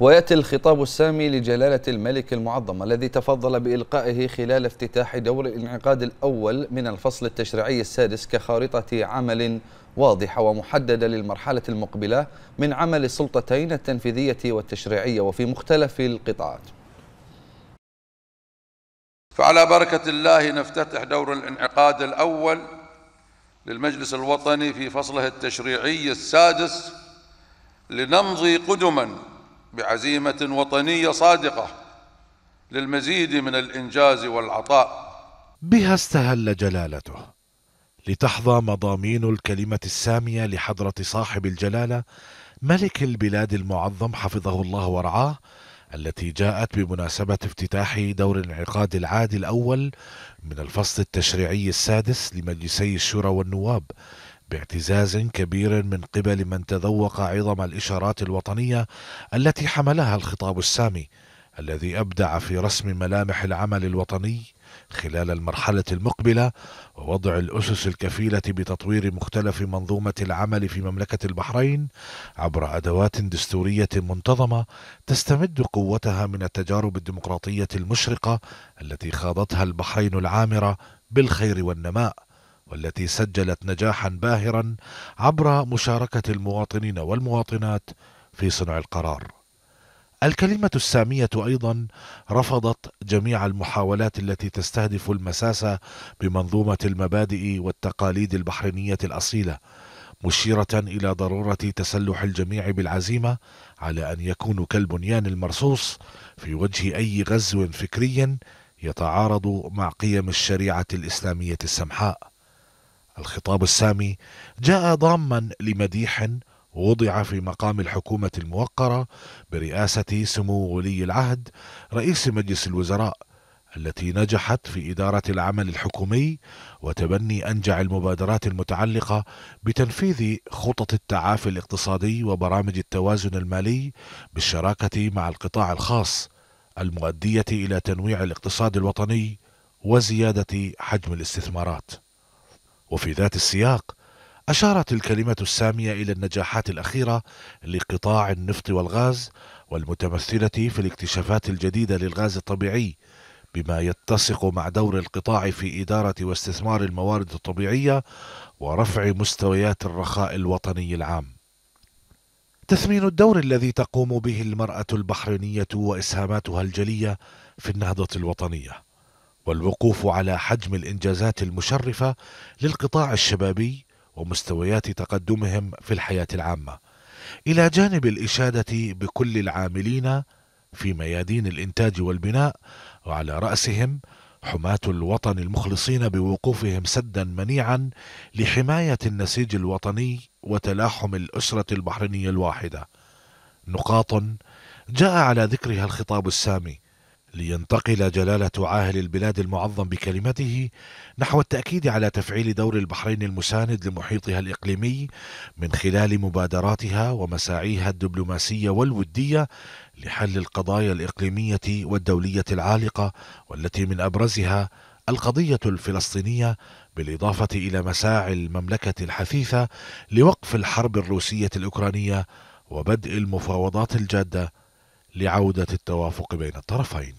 ويأتي الخطاب السامي لجلالة الملك المعظم الذي تفضل بإلقائه خلال افتتاح دور الانعقاد الأول من الفصل التشريعي السادس كخارطة عمل واضحة ومحددة للمرحلة المقبلة من عمل السلطتين التنفيذية والتشريعية وفي مختلف القطاعات فعلى بركة الله نفتتح دور الانعقاد الأول للمجلس الوطني في فصله التشريعي السادس لنمضي قدماً بعزيمة وطنية صادقة للمزيد من الإنجاز والعطاء بها استهل جلالته لتحظى مضامين الكلمة السامية لحضرة صاحب الجلالة ملك البلاد المعظم حفظه الله ورعاه التي جاءت بمناسبة افتتاح دور انعقاد العادي الأول من الفصل التشريعي السادس لمجلسي الشورى والنواب باعتزاز كبير من قبل من تذوق عظم الإشارات الوطنية التي حملها الخطاب السامي الذي أبدع في رسم ملامح العمل الوطني خلال المرحلة المقبلة ووضع الأسس الكفيلة بتطوير مختلف منظومة العمل في مملكة البحرين عبر أدوات دستورية منتظمة تستمد قوتها من التجارب الديمقراطية المشرقة التي خاضتها البحرين العامرة بالخير والنماء والتي سجلت نجاحا باهرا عبر مشاركة المواطنين والمواطنات في صنع القرار. الكلمة السامية أيضا رفضت جميع المحاولات التي تستهدف المساسة بمنظومة المبادئ والتقاليد البحرينية الأصيلة، مشيرة إلى ضرورة تسلح الجميع بالعزيمة على أن يكونوا كالبنيان المرصوص في وجه أي غزو فكري يتعارض مع قيم الشريعة الإسلامية السمحاء. الخطاب السامي جاء ضاما لمديح وضع في مقام الحكومة الموقرة برئاسة سمو ولي العهد رئيس مجلس الوزراء التي نجحت في إدارة العمل الحكومي وتبني أنجع المبادرات المتعلقة بتنفيذ خطط التعافي الاقتصادي وبرامج التوازن المالي بالشراكة مع القطاع الخاص المؤدية إلى تنويع الاقتصاد الوطني وزيادة حجم الاستثمارات وفي ذات السياق أشارت الكلمة السامية إلى النجاحات الأخيرة لقطاع النفط والغاز والمتمثلة في الاكتشافات الجديدة للغاز الطبيعي بما يتسق مع دور القطاع في إدارة واستثمار الموارد الطبيعية ورفع مستويات الرخاء الوطني العام. تثمين الدور الذي تقوم به المرأة البحرينية وإسهاماتها الجلية في النهضة الوطنية. والوقوف على حجم الانجازات المشرفه للقطاع الشبابي ومستويات تقدمهم في الحياه العامه الى جانب الاشاده بكل العاملين في ميادين الانتاج والبناء وعلى راسهم حماه الوطن المخلصين بوقوفهم سدا منيعا لحمايه النسيج الوطني وتلاحم الاسره البحرينيه الواحده نقاط جاء على ذكرها الخطاب السامي لينتقل جلالة عاهل البلاد المعظم بكلمته نحو التأكيد على تفعيل دور البحرين المساند لمحيطها الإقليمي من خلال مبادراتها ومساعيها الدبلوماسية والودية لحل القضايا الإقليمية والدولية العالقة والتي من أبرزها القضية الفلسطينية بالإضافة إلى مساعي المملكة الحثيثة لوقف الحرب الروسية الأوكرانية وبدء المفاوضات الجادة لعودة التوافق بين الطرفين